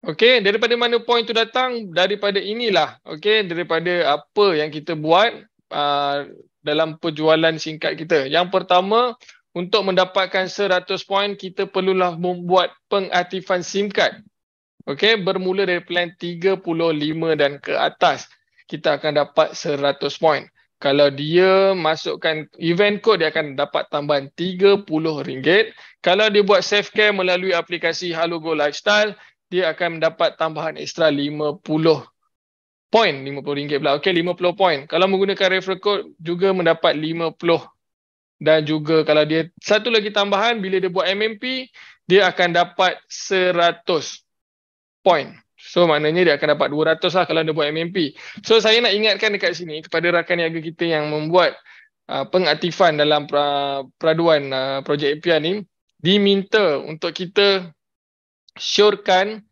Okey, daripada mana point tu datang? Daripada inilah. Okey, daripada apa yang kita buat uh, dalam perjualan singkat kita. Yang pertama, untuk mendapatkan 100 point, kita perlulah membuat pengaktifan SIM card. Okey, bermula dari plan 35 dan ke atas, kita akan dapat 100 point. Kalau dia masukkan event code, dia akan dapat tambahan RM30. Kalau dia buat self care melalui aplikasi Halogo Lifestyle, dia akan mendapat tambahan ekstra 50 point, RM50 pula. Okey, 50 point. Kalau menggunakan referral code, juga mendapat 50. Dan juga kalau dia, satu lagi tambahan, bila dia buat MMP, dia akan dapat 100 point. So, maknanya dia akan dapat 200 lah kalau dia buat MMP. So, saya nak ingatkan dekat sini kepada rakan niaga kita yang membuat uh, pengaktifan dalam pra, peraduan uh, projek APR ni, diminta untuk kita syorkan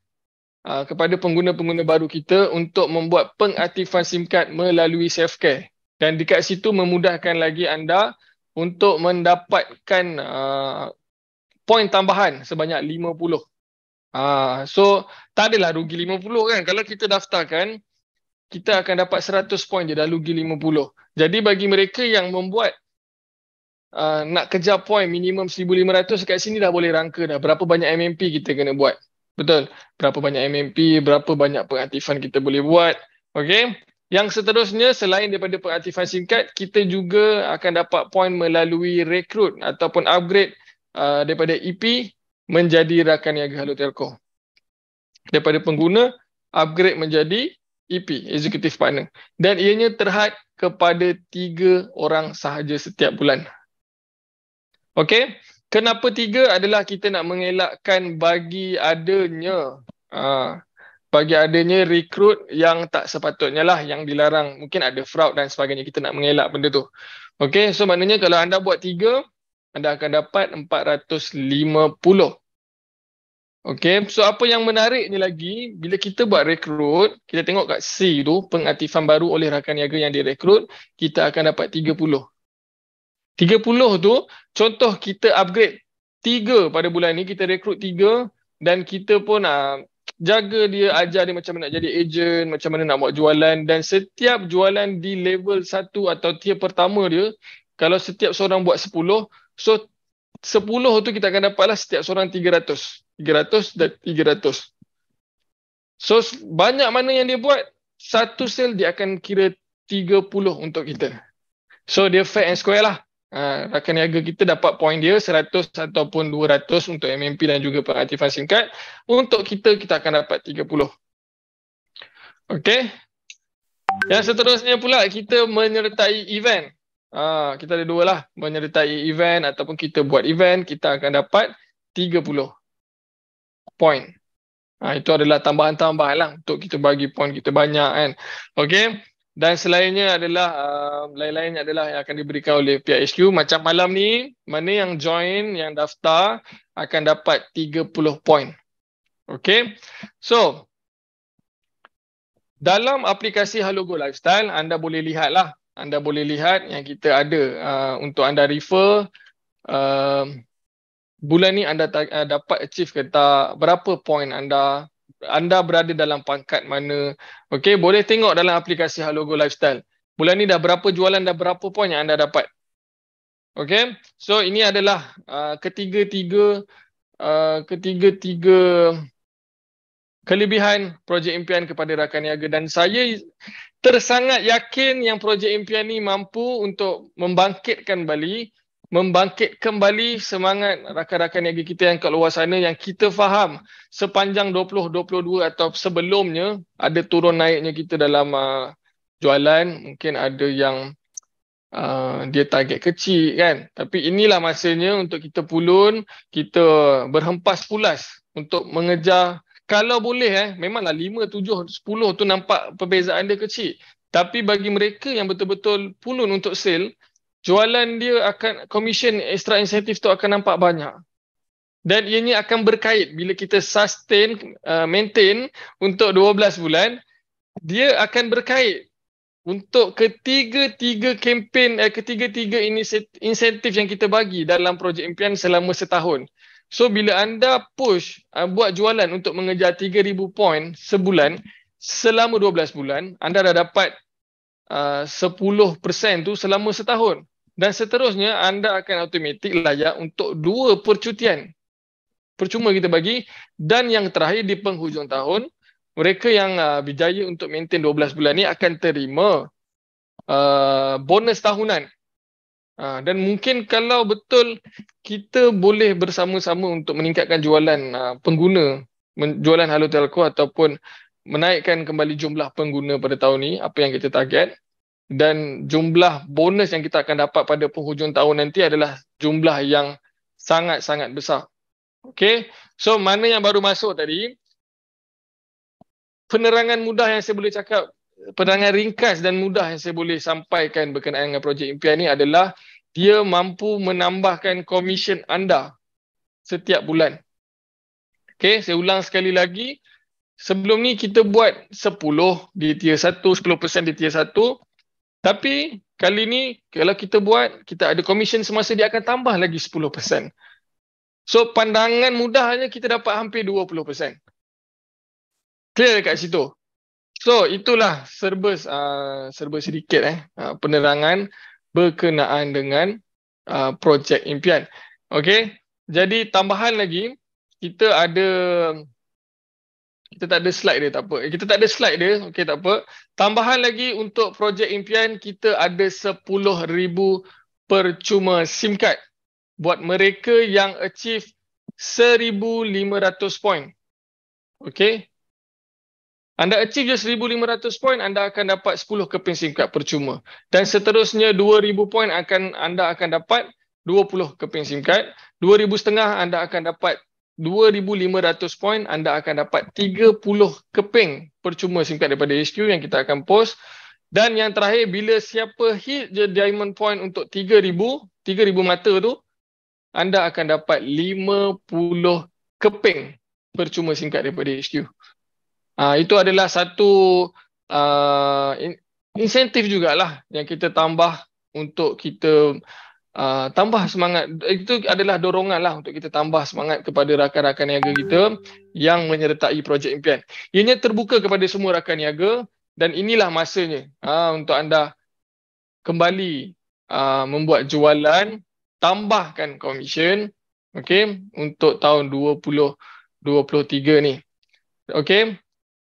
uh, kepada pengguna-pengguna baru kita untuk membuat pengaktifan SIM card melalui Safecare dan dekat situ memudahkan lagi anda untuk mendapatkan uh, poin tambahan sebanyak 50. Uh, so tak adalah rugi 50 kan kalau kita daftarkan kita akan dapat 100 poin je dah rugi 50. Jadi bagi mereka yang membuat uh, nak kejar point minimum 1500 kat sini dah boleh rangka dah berapa banyak MMP kita kena buat betul berapa banyak MMP berapa banyak pengaktifan kita boleh buat okey yang seterusnya selain daripada pengaktifan singkat kita juga akan dapat point melalui recruit ataupun upgrade uh, daripada EP menjadi rakan niaga Halo Telco daripada pengguna upgrade menjadi EP executive partner dan ianya terhad kepada tiga orang sahaja setiap bulan Okay, Kenapa tiga adalah kita nak mengelakkan bagi adanya aa, ha, bagi adanya rekrut yang tak sepatutnya lah yang dilarang. Mungkin ada fraud dan sebagainya. Kita nak mengelak benda tu. Okay, So maknanya kalau anda buat tiga, anda akan dapat 450. Okay, So apa yang menarik ni lagi, bila kita buat rekrut kita tengok kat C tu, pengaktifan baru oleh rakan niaga yang direkrut, kita akan dapat 30 tu contoh kita upgrade tiga pada bulan ni kita rekrut tiga dan kita pun uh, jaga dia ajar dia macam mana nak jadi agent macam mana nak buat jualan dan setiap jualan di level satu atau tier pertama dia kalau setiap seorang buat sepuluh so sepuluh tu kita akan dapat lah setiap seorang tiga ratus tiga ratus dan tiga ratus so banyak mana yang dia buat satu sale dia akan kira tiga puluh untuk kita so dia fair and square lah Ah, rakan niaga kita dapat poin dia 100 ataupun 200 untuk MMP dan juga peraktifan singkat Untuk kita, kita akan dapat 30. Okey. Yang seterusnya pula, kita menyertai event. Ha, kita ada dua lah. Menyertai event ataupun kita buat event, kita akan dapat 30 poin. Ha, itu adalah tambahan-tambahan lah untuk kita bagi poin kita banyak kan. Okey dan selainnya adalah uh, lain-lain adalah yang akan diberikan oleh PHQ macam malam ni mana yang join yang daftar akan dapat 30 point. Okay. So dalam aplikasi Halogo Lifestyle anda boleh lihatlah anda boleh lihat yang kita ada uh, untuk anda refer uh, bulan ni anda ta- uh, dapat achieve ke tak berapa point anda anda berada dalam pangkat mana. Okey, boleh tengok dalam aplikasi Halogo Lifestyle. Bulan ni dah berapa jualan dan berapa poin yang anda dapat. Okey. So ini adalah uh, ketiga-tiga uh, ketiga-tiga kelebihan projek impian kepada rakan niaga dan saya tersangat yakin yang projek impian ni mampu untuk membangkitkan balik membangkit kembali semangat rakan-rakan niaga kita yang kat luar sana yang kita faham sepanjang 2022 atau sebelumnya ada turun naiknya kita dalam uh, jualan mungkin ada yang uh, dia target kecil kan tapi inilah masanya untuk kita pulun kita berhempas pulas untuk mengejar kalau boleh eh memanglah 5 7 10 tu nampak perbezaan dia kecil tapi bagi mereka yang betul-betul pulun untuk sale jualan dia akan commission extra incentive tu akan nampak banyak dan ianya akan berkait bila kita sustain uh, maintain untuk 12 bulan dia akan berkait untuk ketiga-tiga kempen eh, ketiga-tiga insentif yang kita bagi dalam projek impian selama setahun so bila anda push uh, buat jualan untuk mengejar 3000 point sebulan selama 12 bulan anda dah dapat uh, 10% tu selama setahun dan seterusnya anda akan automatik layak untuk dua percutian percuma kita bagi dan yang terakhir di penghujung tahun mereka yang uh, berjaya untuk maintain 12 bulan ni akan terima uh, bonus tahunan uh, dan mungkin kalau betul kita boleh bersama-sama untuk meningkatkan jualan uh, pengguna jualan halo telco ataupun menaikkan kembali jumlah pengguna pada tahun ini, apa yang kita target dan jumlah bonus yang kita akan dapat pada penghujung tahun nanti adalah jumlah yang sangat-sangat besar. Okay, So mana yang baru masuk tadi? Penerangan mudah yang saya boleh cakap, penerangan ringkas dan mudah yang saya boleh sampaikan berkenaan dengan projek impian ini adalah dia mampu menambahkan komisen anda setiap bulan. Okay, saya ulang sekali lagi, Sebelum ni kita buat 10 di tier 1, 10% di tier 1. Tapi kali ni kalau kita buat, kita ada commission semasa dia akan tambah lagi 10%. So pandangan mudahnya kita dapat hampir 20%. Clear dekat situ. So itulah serba uh, serba sedikit eh uh, penerangan berkenaan dengan uh, projek impian. Okay, jadi tambahan lagi kita ada kita tak ada slide dia, tak apa. Eh, kita tak ada slide dia, okey tak apa. Tambahan lagi untuk projek impian, kita ada 10,000 percuma SIM card buat mereka yang achieve 1,500 point. Okey. Anda achieve je 1,500 point, anda akan dapat 10 keping SIM card percuma. Dan seterusnya 2,000 point akan anda akan dapat 20 keping SIM card. 2,000 setengah anda akan dapat 2500 point anda akan dapat 30 keping percuma singkat daripada HQ yang kita akan post dan yang terakhir bila siapa hit je diamond point untuk 3000 3000 mata tu anda akan dapat 50 keping percuma singkat daripada HQ ha, ah, itu adalah satu uh, in- insentif jugalah yang kita tambah untuk kita Ah, tambah semangat itu adalah dorongan lah untuk kita tambah semangat kepada rakan-rakan niaga kita yang menyertai projek impian. Ianya terbuka kepada semua rakan niaga dan inilah masanya uh, untuk anda kembali uh, membuat jualan, tambahkan komisen okay, untuk tahun 2023 ni. Okay.